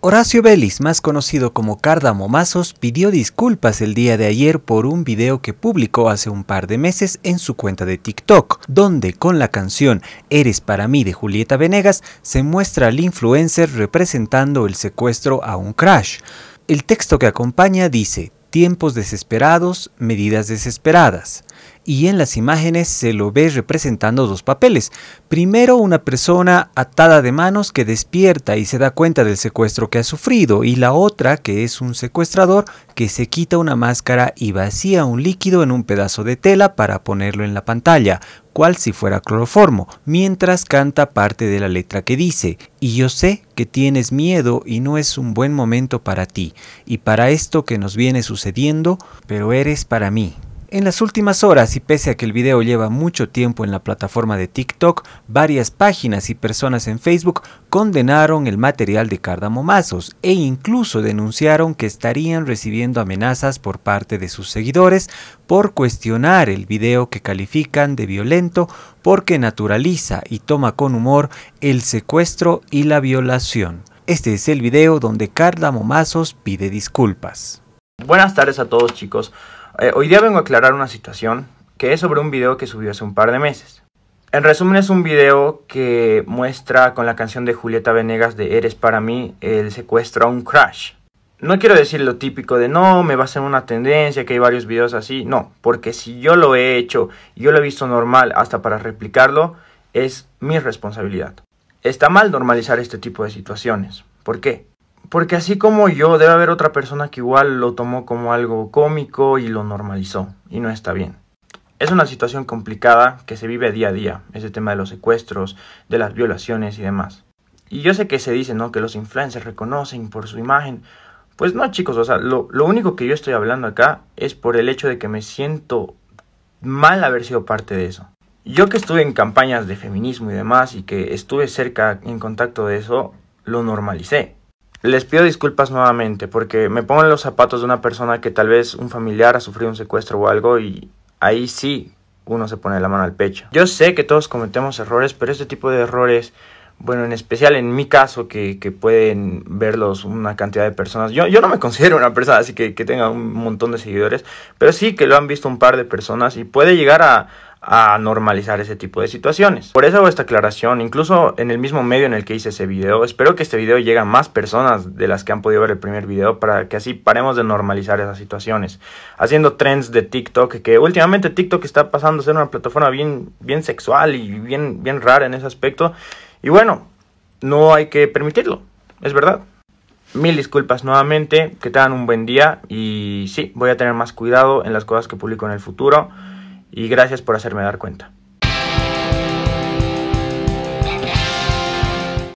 Horacio Vélez, más conocido como Cardamomazos, pidió disculpas el día de ayer por un video que publicó hace un par de meses en su cuenta de TikTok, donde con la canción Eres para mí de Julieta Venegas se muestra al influencer representando el secuestro a un crash. El texto que acompaña dice, tiempos desesperados, medidas desesperadas y en las imágenes se lo ve representando dos papeles. Primero, una persona atada de manos que despierta y se da cuenta del secuestro que ha sufrido, y la otra, que es un secuestrador, que se quita una máscara y vacía un líquido en un pedazo de tela para ponerlo en la pantalla, cual si fuera cloroformo, mientras canta parte de la letra que dice, y yo sé que tienes miedo y no es un buen momento para ti, y para esto que nos viene sucediendo, pero eres para mí, en las últimas horas, y pese a que el video lleva mucho tiempo en la plataforma de TikTok, varias páginas y personas en Facebook condenaron el material de Cardamomazos e incluso denunciaron que estarían recibiendo amenazas por parte de sus seguidores por cuestionar el video que califican de violento porque naturaliza y toma con humor el secuestro y la violación. Este es el video donde Cardamomazos pide disculpas. Buenas tardes a todos chicos. Eh, hoy día vengo a aclarar una situación que es sobre un video que subió hace un par de meses. En resumen es un video que muestra con la canción de Julieta Venegas de Eres para mí el secuestro a un crush. No quiero decir lo típico de no, me va a ser una tendencia, que hay varios videos así. No, porque si yo lo he hecho, yo lo he visto normal hasta para replicarlo, es mi responsabilidad. Está mal normalizar este tipo de situaciones. ¿Por qué? Porque así como yo, debe haber otra persona que igual lo tomó como algo cómico y lo normalizó, y no está bien. Es una situación complicada que se vive día a día, ese tema de los secuestros, de las violaciones y demás. Y yo sé que se dice, ¿no? Que los influencers reconocen por su imagen. Pues no, chicos, o sea, lo, lo único que yo estoy hablando acá es por el hecho de que me siento mal haber sido parte de eso. Yo que estuve en campañas de feminismo y demás y que estuve cerca en contacto de eso, lo normalicé les pido disculpas nuevamente porque me pongo en los zapatos de una persona que tal vez un familiar ha sufrido un secuestro o algo y ahí sí uno se pone la mano al pecho. Yo sé que todos cometemos errores, pero este tipo de errores, bueno, en especial en mi caso, que, pueden verlos una cantidad de personas. Yo, yo no me considero una persona así que, que tenga un montón de seguidores, pero sí que lo han visto un par de personas y puede llegar a, a normalizar ese tipo de situaciones. Por eso hago esta aclaración, incluso en el mismo medio en el que hice ese video, espero que este video llegue a más personas de las que han podido ver el primer video para que así paremos de normalizar esas situaciones. Haciendo trends de TikTok, que últimamente TikTok está pasando a ser una plataforma bien, bien sexual y bien, bien rara en ese aspecto. Y bueno, no hay que permitirlo, es verdad. Mil disculpas nuevamente, que tengan un buen día y sí, voy a tener más cuidado en las cosas que publico en el futuro y gracias por hacerme dar cuenta.